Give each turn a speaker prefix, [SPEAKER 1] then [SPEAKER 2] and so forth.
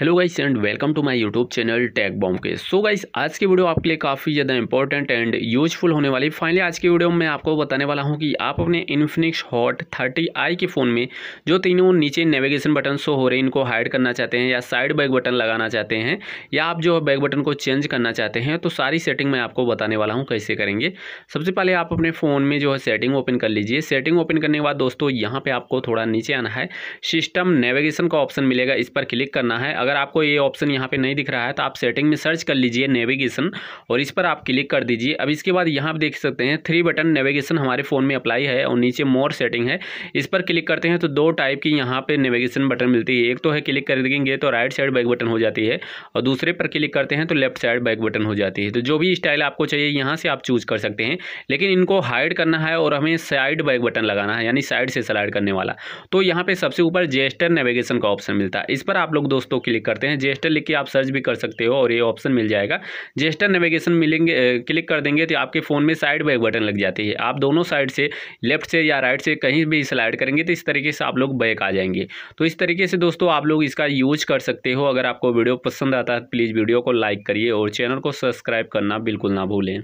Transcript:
[SPEAKER 1] hello guys and welcome to my YouTube channel tag bomb के so guys आज की video आपके लिए काफ़ी ज़्यादा इंपॉर्टेंट एंड यूजफुल होने वाली फाइनली आज की वीडियो में मैं आपको बताने वाला हूं कि आप अपने इन्फिनिक्स हॉट थर्टी आई के फ़ोन में जो तीनों नीचे नेविगेशन बटन शो हो रहे हैं इनको हाइड करना चाहते हैं या साइड बैक बटन लगाना चाहते हैं या आप जो बैक बटन को चेंज करना चाहते हैं तो सारी सेटिंग मैं आपको बताने वाला हूँ कैसे करेंगे सबसे पहले आप अपने फ़ोन में जो है सेटिंग ओपन कर लीजिए सेटिंग ओपन करने के बाद दोस्तों यहाँ पर आपको थोड़ा नीचे आना है सिस्टम नेविगेशन का ऑप्शन मिलेगा इस पर क्लिक करना है अगर आपको ये ऑप्शन यहाँ पे नहीं दिख रहा है तो आप सेटिंग में सर्च कर लीजिए नेविगेशन और इस पर आप क्लिक कर दीजिए अब इसके बाद यहाँ देख सकते हैं थ्री बटन नेविगेशन हमारे फ़ोन में अप्लाई है और नीचे मोर सेटिंग है इस पर क्लिक करते हैं तो दो टाइप की यहाँ पर नेविगेशन बटन मिलती है एक तो है क्लिक कर देंगे तो राइट साइड बैक बटन हो जाती है और दूसरे पर क्लिक करते हैं तो लेफ्ट साइड बैक बटन हो जाती है तो जो भी स्टाइल आपको चाहिए यहाँ से आप चूज़ कर सकते हैं लेकिन इनको हाइड करना है और हमें साइड बैक बटन लगाना है यानी साइड से स्लाइड करने वाला तो यहाँ पे सबसे ऊपर जेस्टर नेविगेशन का ऑप्शन मिलता है इस पर आप लोग दोस्तों क्लिक करते हैं जेस्टर लिख के आप सर्च भी कर सकते हो और ये ऑप्शन मिल जाएगा जेस्टर नेविगेशन मिलेंगे क्लिक कर देंगे तो आपके फ़ोन में साइड बैक बटन लग जाती है आप दोनों साइड से लेफ्ट से या राइट से कहीं भी स्लाइड करेंगे तो इस तरीके से आप लोग बैक आ जाएंगे तो इस तरीके से दोस्तों आप लोग इसका यूज कर सकते हो अगर आपको वीडियो पसंद आता है तो प्लीज़ वीडियो को लाइक करिए और चैनल को सब्सक्राइब करना बिल्कुल ना भूलें